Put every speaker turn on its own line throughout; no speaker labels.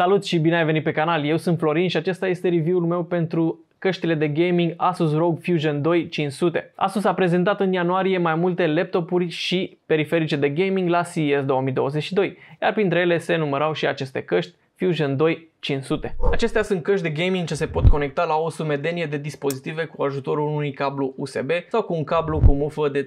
Salut și bine ai venit pe canal, eu sunt Florin și acesta este review-ul meu pentru căștile de gaming Asus ROG Fusion 2 500. Asus a prezentat în ianuarie mai multe laptopuri și periferice de gaming la CES 2022, iar printre ele se numărau și aceste căști Fusion 2 500. Acestea sunt căști de gaming ce se pot conecta la o sumedenie de dispozitive cu ajutorul unui cablu USB sau cu un cablu cu mufă de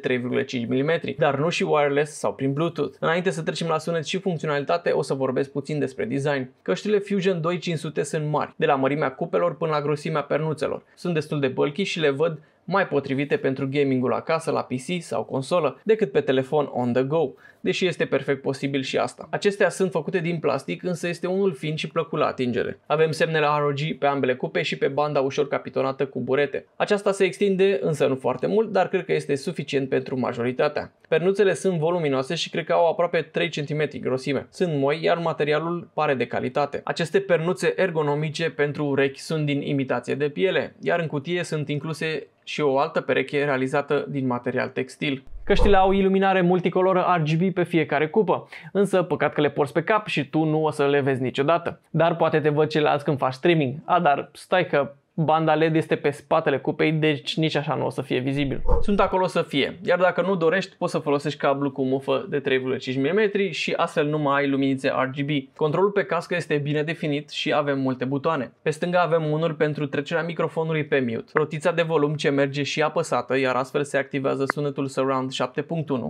3,5 mm, dar nu și wireless sau prin Bluetooth. Înainte să trecem la sunet și funcționalitate, o să vorbesc puțin despre design. Căștile Fusion 2 500 sunt mari, de la mărimea cupelor până la grosimea pernuțelor. Sunt destul de bulky și le văd mai potrivite pentru gamingul acasă, la PC sau consolă, decât pe telefon on the go, deși este perfect posibil și asta. Acestea sunt făcute din plastic, însă este unul fin și plăcut la atingere. Avem semnele ROG pe ambele cupe și pe banda ușor capitonată cu burete. Aceasta se extinde, însă nu foarte mult, dar cred că este suficient pentru majoritatea. Pernuțele sunt voluminoase și cred că au aproape 3 cm grosime. Sunt moi, iar materialul pare de calitate. Aceste pernuțe ergonomice pentru urechi sunt din imitație de piele, iar în cutie sunt incluse și o altă pereche realizată din material textil. Căștile au iluminare multicoloră RGB pe fiecare cupă, însă păcat că le porți pe cap și tu nu o să le vezi niciodată. Dar poate te văd ceilalți când faci streaming. A, dar stai că Banda LED este pe spatele cupei, deci nici așa nu o să fie vizibil. Sunt acolo să fie, iar dacă nu dorești, poți să folosești cablu cu mufă de 3,5 mm și astfel nu mai ai luminițe RGB. Controlul pe cască este bine definit și avem multe butoane. Pe stânga avem unul pentru trecerea microfonului pe mute, rotița de volum ce merge și apăsată, iar astfel se activează sunetul Surround 7.1,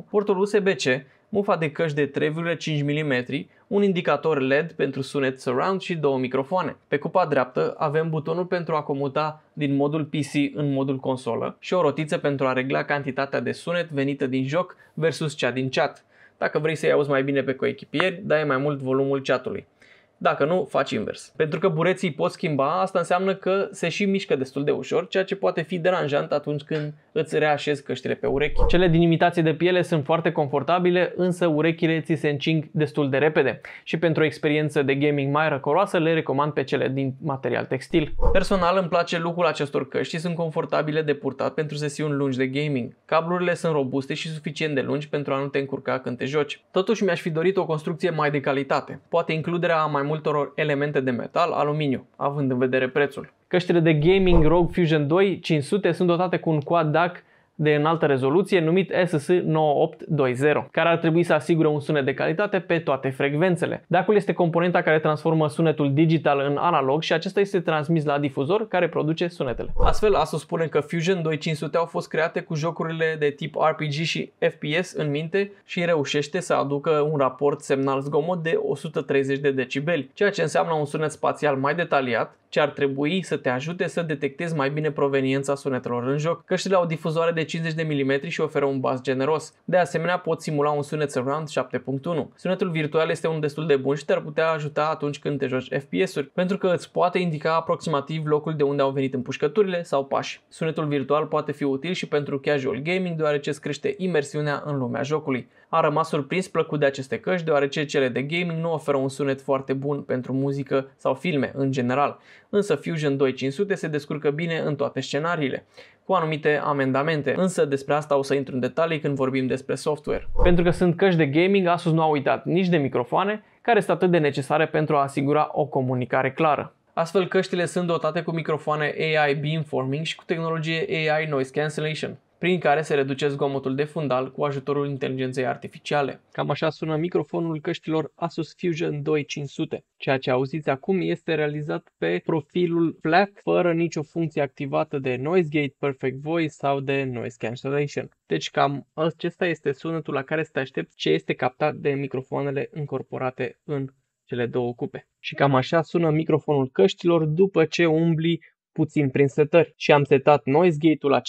portul USB-C, mufa de căști de 3,5 mm, un indicator LED pentru sunet surround și două microfoane. Pe cupa dreaptă avem butonul pentru a comuta din modul PC în modul consolă și o rotiță pentru a regla cantitatea de sunet venită din joc versus cea din chat. Dacă vrei să-i auzi mai bine pe coechipieri, dai mai mult volumul chatului. Dacă nu, faci invers. Pentru că bureții pot schimba, asta înseamnă că se și mișcă destul de ușor, ceea ce poate fi deranjant atunci când îți reașezi căștile pe urechi. Cele din imitație de piele sunt foarte confortabile, însă urechile ți se încing destul de repede și pentru o experiență de gaming mai răcoroasă le recomand pe cele din material textil. Personal îmi place lucrul acestor căști și sunt confortabile de purtat pentru sesiuni lungi de gaming. Cablurile sunt robuste și suficient de lungi pentru a nu te încurca când te joci. Totuși mi-aș fi dorit o construcție mai de calitate, poate includerea mai multor elemente de metal, aluminiu, având în vedere prețul. Căștile de gaming ROG Fusion 2 500 sunt dotate cu un quad DAC de înaltă rezoluție numit ss 9820 care ar trebui să asigure un sunet de calitate pe toate frecvențele. DAC-ul este componenta care transformă sunetul digital în analog și acesta este transmis la difuzor care produce sunetele. Astfel, ASUS spune că Fusion 2500 au fost create cu jocurile de tip RPG și FPS în minte și reușește să aducă un raport semnal zgomot de 130 de decibeli, ceea ce înseamnă un sunet spațial mai detaliat ce ar trebui să te ajute să detectezi mai bine proveniența sunetelor în joc. Căștile au difuzoare de 50 de mm și oferă un bas generos. De asemenea, pot simula un sunet surround 7.1. Sunetul virtual este un destul de bun și te-ar putea ajuta atunci când te joci FPS-uri, pentru că îți poate indica aproximativ locul de unde au venit împușcăturile sau pași. Sunetul virtual poate fi util și pentru casual gaming, deoarece îți crește imersiunea în lumea jocului a rămas surprins plăcut de aceste căști, deoarece cele de gaming nu oferă un sunet foarte bun pentru muzică sau filme în general, însă Fusion 2500 se descurcă bine în toate scenariile, cu anumite amendamente, însă despre asta o să intru în detalii când vorbim despre software. Pentru că sunt căști de gaming, Asus nu a uitat nici de microfoane, care sunt atât de necesare pentru a asigura o comunicare clară. Astfel, căștile sunt dotate cu microfoane AI beamforming și cu tehnologie AI noise cancellation prin care se reduce zgomotul de fundal cu ajutorul inteligenței artificiale. Cam așa sună microfonul căștilor Asus Fusion 2500. Ceea ce auziți acum este realizat pe profilul flat, fără nicio funcție activată de noise gate, perfect voice sau de noise cancellation. Deci cam acesta este sunetul la care să te aștepți ce este captat de microfoanele încorporate în cele două cupe. Și cam așa sună microfonul căștilor după ce umbli puțin prin setări și am setat noise gate-ul la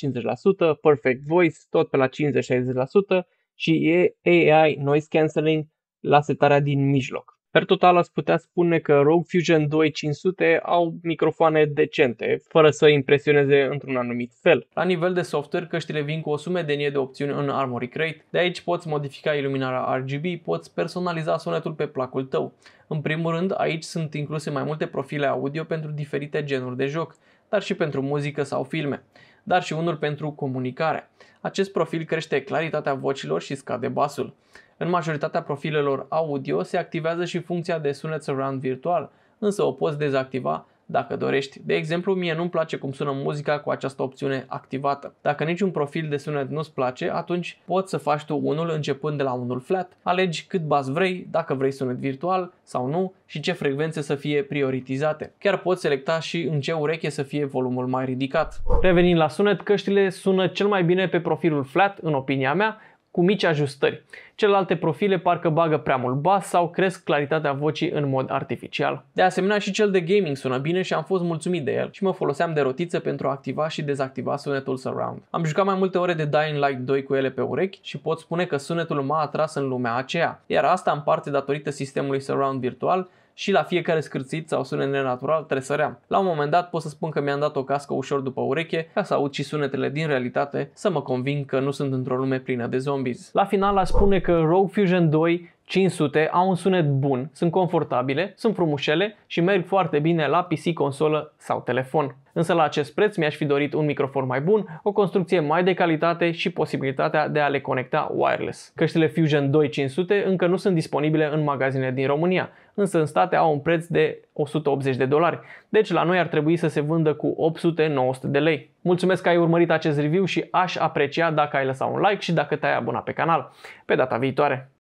50%, perfect voice tot pe la 50-60% și AI noise cancelling la setarea din mijloc. Per total ați putea spune că Rogue Fusion 2 500 au microfoane decente, fără să impresioneze într-un anumit fel. La nivel de software, căștile vin cu o sumedenie de opțiuni în Armory Crate. De aici poți modifica iluminarea RGB, poți personaliza sunetul pe placul tău. În primul rând, aici sunt incluse mai multe profile audio pentru diferite genuri de joc, dar și pentru muzică sau filme, dar și unul pentru comunicare. Acest profil crește claritatea vocilor și scade basul. În majoritatea profilelor audio se activează și funcția de sunet surround virtual, însă o poți dezactiva dacă dorești. De exemplu, mie nu-mi place cum sună muzica cu această opțiune activată. Dacă niciun profil de sunet nu-ți place, atunci poți să faci tu unul începând de la unul flat, alegi cât bas vrei, dacă vrei sunet virtual sau nu și ce frecvențe să fie prioritizate. Chiar poți selecta și în ce ureche să fie volumul mai ridicat. Revenind la sunet, căștile sună cel mai bine pe profilul flat, în opinia mea, cu mici ajustări. Celelalte profile parcă bagă prea mult bas sau cresc claritatea vocii în mod artificial. De asemenea și cel de gaming sună bine și am fost mulțumit de el și mă foloseam de rotiță pentru a activa și dezactiva sunetul surround. Am jucat mai multe ore de Dying Light 2 cu ele pe urechi și pot spune că sunetul m-a atras în lumea aceea, iar asta în parte datorită sistemului surround virtual și la fiecare scârțit sau sunet nenatural tresăream. La un moment dat pot să spun că mi-am dat o cască ușor după ureche ca să aud și sunetele din realitate, să mă conving că nu sunt într-o lume plină de zombies. La final aș spune că Rogue Fusion 2 500 au un sunet bun, sunt confortabile, sunt frumușele și merg foarte bine la PC, consolă sau telefon. Însă la acest preț mi-aș fi dorit un microfon mai bun, o construcție mai de calitate și posibilitatea de a le conecta wireless. Căștile Fusion 2500 încă nu sunt disponibile în magazine din România, însă în state au un preț de 180 de dolari, deci la noi ar trebui să se vândă cu 800-900 de lei. Mulțumesc că ai urmărit acest review și aș aprecia dacă ai lăsat un like și dacă te-ai abonat pe canal. Pe data viitoare!